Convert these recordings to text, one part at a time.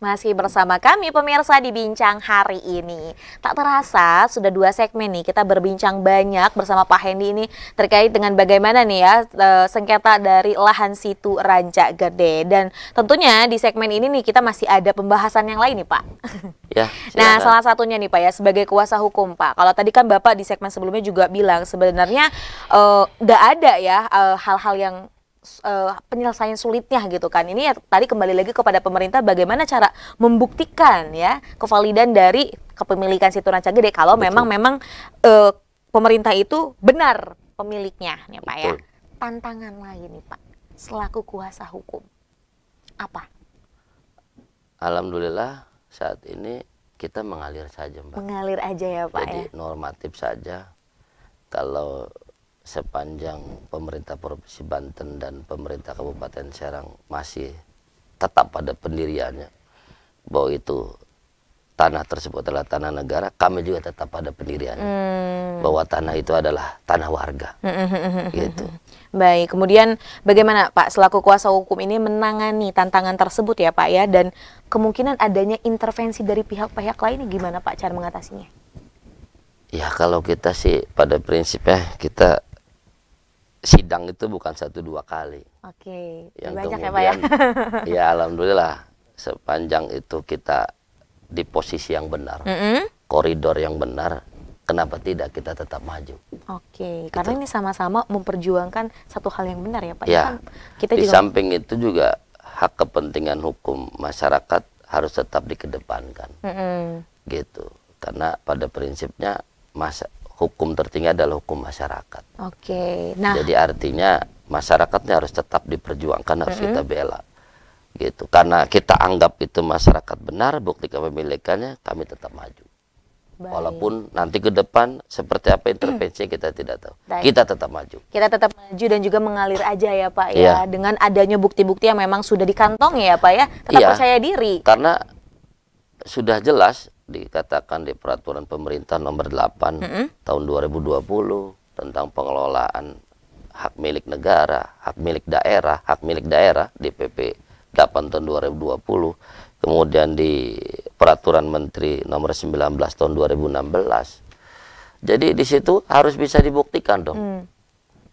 Masih bersama kami pemirsa di Bincang hari ini. Tak terasa sudah dua segmen nih kita berbincang banyak bersama Pak Hendy ini terkait dengan bagaimana nih ya eh, sengketa dari lahan situ Ranca Gede dan tentunya di segmen ini nih kita masih ada pembahasan yang lain nih Pak. Ya. Nah salah satunya nih Pak ya sebagai kuasa hukum Pak. Kalau tadi kan Bapak di segmen sebelumnya juga bilang sebenarnya eh, nggak gak ada ya eh, hal-hal e, hal -hal yang uh, penyelesaian sulitnya gitu kan. Ini ya tadi kembali lagi kepada pemerintah bagaimana cara membuktikan ya kevalidan dari kepemilikan situ Rancang gede kalau Betul. memang memang uh, pemerintah itu benar pemiliknya ya Pak Betul. ya. Tantangan lain nih Pak selaku kuasa hukum. Apa? Alhamdulillah saat ini kita mengalir saja Mbak. Mengalir aja ya Pak Jadi ya. normatif saja. Kalau sepanjang pemerintah Provinsi Banten dan pemerintah Kabupaten Serang masih tetap pada pendiriannya bahwa itu tanah tersebut adalah tanah negara, kami juga tetap pada pendiriannya. Hmm. Bahwa tanah itu adalah tanah warga. Hmm. gitu. Baik, kemudian bagaimana Pak selaku kuasa hukum ini menangani tantangan tersebut ya Pak ya dan kemungkinan adanya intervensi dari pihak-pihak lainnya gimana Pak cara mengatasinya? Ya kalau kita sih pada prinsipnya kita sidang itu bukan satu dua kali. Oke. Yang Banyak kemudian, ya Pak ya. ya alhamdulillah sepanjang itu kita di posisi yang benar, mm -hmm. koridor yang benar, kenapa tidak kita tetap maju? Oke, gitu. karena ini sama-sama memperjuangkan satu hal yang benar ya Pak. Ya. ya kan kita di juga... samping itu juga hak kepentingan hukum masyarakat harus tetap dikedepankan. Mm -hmm. Gitu. Karena pada prinsipnya masa hukum tertinggi adalah hukum masyarakat. Oke. Okay. Nah. Jadi artinya masyarakatnya harus tetap diperjuangkan harus mm -hmm. kita bela. Gitu. Karena kita anggap itu masyarakat benar, bukti kepemilikannya kami tetap maju. Baik. Walaupun nanti ke depan seperti apa intervensi kita tidak tahu. Baik. Kita tetap maju. Kita tetap maju dan juga mengalir aja ya Pak ya. ya. Dengan adanya bukti-bukti yang memang sudah di ya Pak ya. Tetap ya. percaya diri. Karena sudah jelas dikatakan di peraturan pemerintah nomor 8 mm -hmm. tahun 2020 tentang pengelolaan hak milik negara, hak milik daerah, hak milik daerah di PP 8 tahun 2020, kemudian di peraturan menteri nomor 19 tahun 2016. Jadi di situ harus bisa dibuktikan dong. Mm.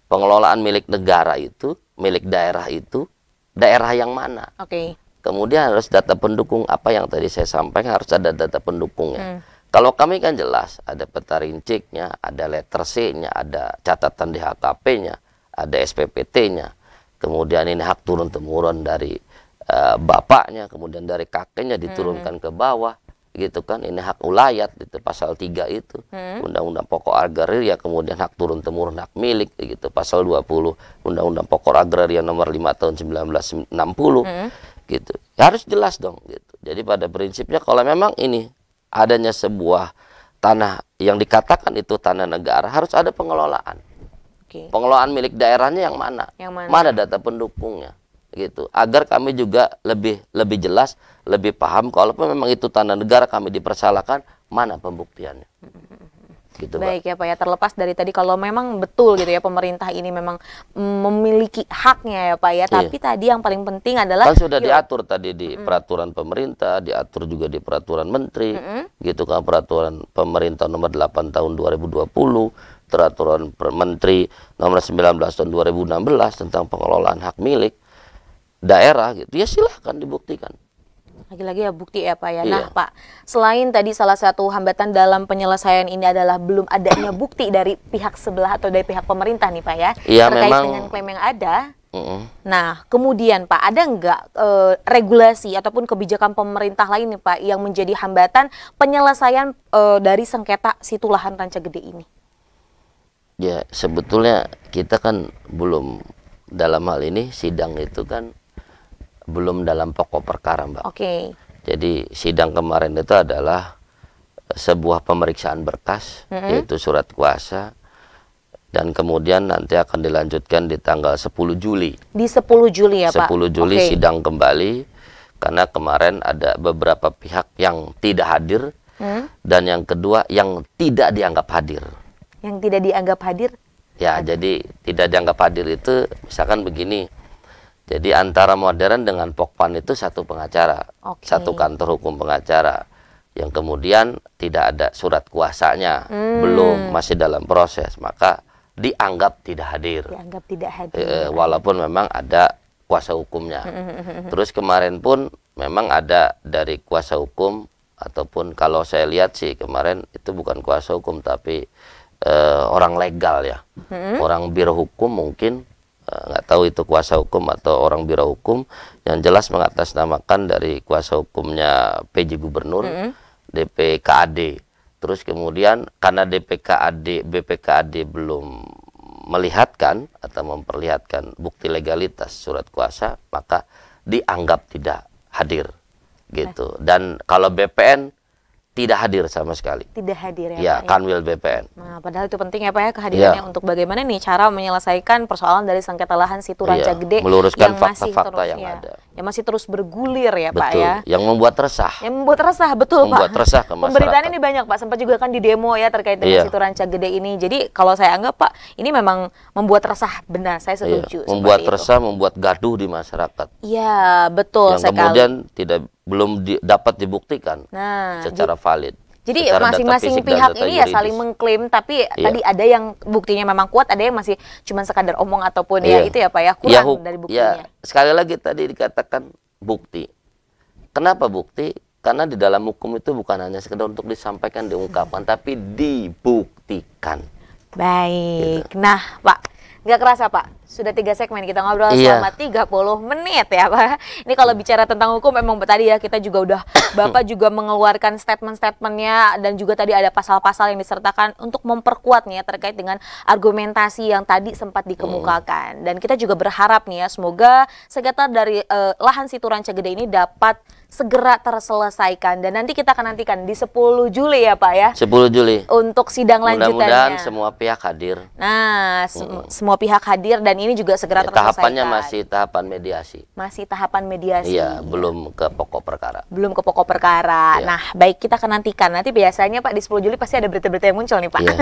Pengelolaan milik negara itu, milik daerah itu, daerah yang mana? Oke. Okay Kemudian harus data pendukung apa yang tadi saya sampaikan harus ada data pendukungnya. Hmm. Kalau kami kan jelas ada peta rinciknya, ada letter C-nya, ada catatan di DHKP-nya, ada SPPT-nya. Kemudian ini hak turun temurun dari uh, bapaknya, kemudian dari kakeknya diturunkan hmm. ke bawah gitu kan ini hak ulayat itu pasal 3 itu undang hmm. undang-undang pokok agraria kemudian hak turun temurun hak milik gitu pasal 20 undang-undang pokok agraria nomor 5 tahun 1960 hmm gitu ya, harus jelas dong gitu jadi pada prinsipnya kalau memang ini adanya sebuah tanah yang dikatakan itu tanah negara harus ada pengelolaan okay. pengelolaan milik daerahnya yang mana? yang mana mana data pendukungnya gitu agar kami juga lebih lebih jelas lebih paham kalau memang itu tanah negara kami dipersalahkan mana pembuktiannya mm -hmm gitu Baik ya Pak ya terlepas dari tadi kalau memang betul gitu ya pemerintah ini memang mm, memiliki haknya ya Pak ya iya. tapi iya. tadi yang paling penting adalah kan sudah yuk. diatur tadi di mm. peraturan pemerintah diatur juga di peraturan menteri mm -hmm. gitu kan peraturan pemerintah nomor 8 tahun 2020 peraturan menteri nomor 19 tahun 2016 tentang pengelolaan hak milik daerah gitu ya silahkan dibuktikan lagi-lagi ya bukti ya Pak ya. Iya. Nah Pak, selain tadi salah satu hambatan dalam penyelesaian ini adalah belum adanya bukti dari pihak sebelah atau dari pihak pemerintah nih Pak ya. Iya Terkait memang... dengan klaim yang ada. Nah, kemudian Pak, ada nggak e, regulasi ataupun kebijakan pemerintah lain nih Pak yang menjadi hambatan penyelesaian e, dari sengketa situ lahan Ranca Gede ini? Ya, sebetulnya kita kan belum dalam hal ini sidang itu kan belum dalam pokok perkara, Mbak. Oke. Okay. Jadi sidang kemarin itu adalah eh, sebuah pemeriksaan berkas, mm -hmm. yaitu surat kuasa, dan kemudian nanti akan dilanjutkan di tanggal 10 Juli. Di 10 Juli ya 10 Pak? 10 Juli okay. sidang kembali, karena kemarin ada beberapa pihak yang tidak hadir, mm. dan yang kedua yang tidak dianggap hadir. Yang tidak dianggap hadir? Ya, Aduh. jadi tidak dianggap hadir itu misalkan begini, jadi antara modern dengan pokpan itu satu pengacara, okay. satu kantor hukum pengacara, yang kemudian tidak ada surat kuasanya, hmm. belum masih dalam proses, maka dianggap tidak hadir. Dianggap tidak hadir. E, walaupun memang ada kuasa hukumnya. Hmm, hmm, hmm, Terus kemarin pun memang ada dari kuasa hukum ataupun kalau saya lihat sih kemarin itu bukan kuasa hukum tapi e, orang legal ya, orang biro hukum mungkin Eh, nggak tahu itu kuasa hukum atau orang biro hukum yang jelas mengatasnamakan dari kuasa hukumnya PJ Gubernur mm -hmm. DPKAD terus kemudian karena DPKAD BPKAD belum melihatkan atau memperlihatkan bukti legalitas surat kuasa maka dianggap tidak hadir gitu nah. dan kalau BPN tidak hadir sama sekali. Tidak hadir ya, ya Pak. Ya? Kanwil BPN. Nah, padahal itu penting ya Pak ya kehadirannya ya. untuk bagaimana nih cara menyelesaikan persoalan dari sengketa lahan situ iya, Raja ya. Gede meluruskan fakta-fakta yang, yang ya, ada. Yang masih terus bergulir ya betul. Pak ya. Yang membuat resah. Yang membuat resah, betul membuat Pak. Membuat resah ke masyarakat. Pemberitaan ini banyak Pak, sempat juga kan di demo ya terkait dengan ya. situ Ranca Gede ini. Jadi kalau saya anggap Pak, ini memang membuat resah benar, saya setuju. Ya. Membuat resah, itu. membuat gaduh di masyarakat. Iya, betul yang sekali. kemudian tidak belum di, dapat dibuktikan nah, secara di, valid. Jadi masing-masing pihak ini ya saling mengklaim, tapi iya. tadi ada yang buktinya memang kuat, ada yang masih cuma sekadar omong ataupun ya iya. ya itu ya pak ya, ya kurang ya, dari buktinya. Ya, sekali lagi tadi dikatakan bukti. Kenapa bukti? Karena di dalam hukum itu bukan hanya sekedar untuk disampaikan, diungkapkan, tapi dibuktikan. Baik. Gitu. Nah, Pak, Nggak kerasa Pak, sudah tiga segmen kita ngobrol iya. selama 30 menit ya Pak. Ini kalau bicara tentang hukum memang tadi ya kita juga udah Bapak juga mengeluarkan statement-statementnya dan juga tadi ada pasal-pasal yang disertakan untuk memperkuatnya terkait dengan argumentasi yang tadi sempat dikemukakan. Hmm. Dan kita juga berharap nih ya semoga sekitar dari uh, lahan Situran Cegede ini dapat segera terselesaikan dan nanti kita akan nantikan di 10 Juli ya Pak ya. 10 Juli. Untuk sidang Mudah lanjutannya. Mudah-mudahan semua pihak hadir. Nah, se hmm. semua pihak hadir dan ini juga segera ya, terselesaikan. Tahapannya masih tahapan mediasi. Masih tahapan mediasi. Iya, belum ke pokok perkara. Belum ke pokok perkara. Ya. Nah, baik kita akan nantikan. Nanti biasanya Pak di 10 Juli pasti ada berita-berita yang muncul nih Pak. Ya.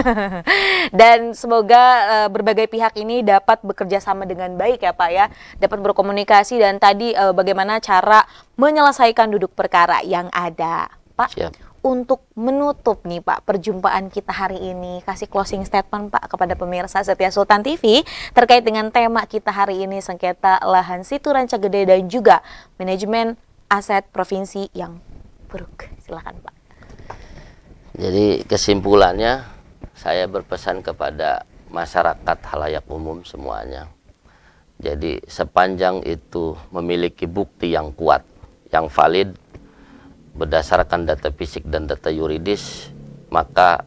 dan semoga uh, berbagai pihak ini dapat bekerja sama dengan baik ya Pak ya. Dapat berkomunikasi dan tadi uh, bagaimana cara menyelesaikan duduk perkara yang ada. Pak, Siap. untuk menutup nih Pak perjumpaan kita hari ini, kasih closing statement Pak kepada pemirsa Setia Sultan TV terkait dengan tema kita hari ini sengketa lahan situ Ranca Gede dan juga manajemen aset provinsi yang buruk. Silakan Pak. Jadi kesimpulannya saya berpesan kepada masyarakat halayak umum semuanya. Jadi sepanjang itu memiliki bukti yang kuat yang valid berdasarkan data fisik dan data yuridis maka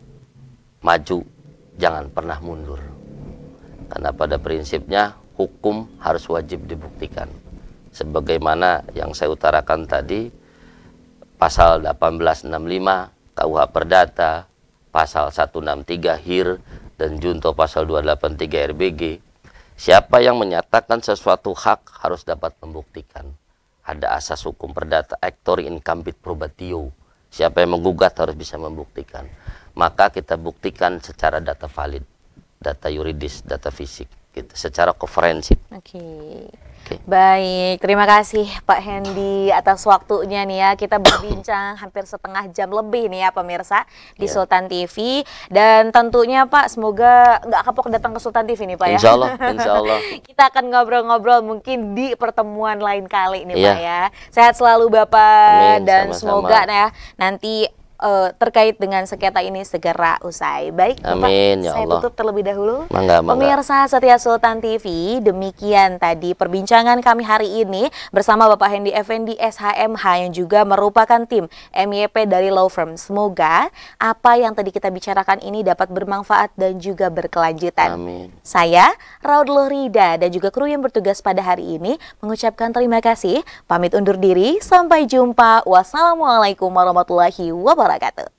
maju jangan pernah mundur karena pada prinsipnya hukum harus wajib dibuktikan sebagaimana yang saya utarakan tadi pasal 1865 KUH Perdata pasal 163 HIR dan junto pasal 283 RBG siapa yang menyatakan sesuatu hak harus dapat membuktikan ada asas hukum perdata in incumbit probatio siapa yang menggugat harus bisa membuktikan maka kita buktikan secara data valid data yuridis data fisik gitu secara konferensif. Oke. Okay. Okay. Baik, terima kasih Pak Hendy atas waktunya nih ya. Kita berbincang hampir setengah jam lebih nih ya pemirsa di yeah. Sultan TV dan tentunya Pak semoga nggak kapok datang ke Sultan TV nih Pak ya. insya Allah, Insya Allah. Kita akan ngobrol-ngobrol mungkin di pertemuan lain kali nih yeah. Pak iya. ya. Sehat selalu Bapak Amin, dan sama -sama. semoga nah nanti uh, terkait dengan sengketa ini segera usai. Baik, Bapak, ya Allah. saya tutup terlebih dahulu. Mangga, mangga. Pemirsa Setia Sultan TV, demikian tadi perbincangan kami hari ini bersama Bapak Hendy Effendi SHMH yang juga merupakan tim MYP dari Law Firm. Semoga apa yang tadi kita bicarakan ini dapat bermanfaat dan juga berkelanjutan. Amin. Saya, Raud Lohrida dan juga kru yang bertugas pada hari ini mengucapkan terima kasih, pamit undur diri, sampai jumpa. Wassalamualaikum warahmatullahi wabarakatuh. I got there.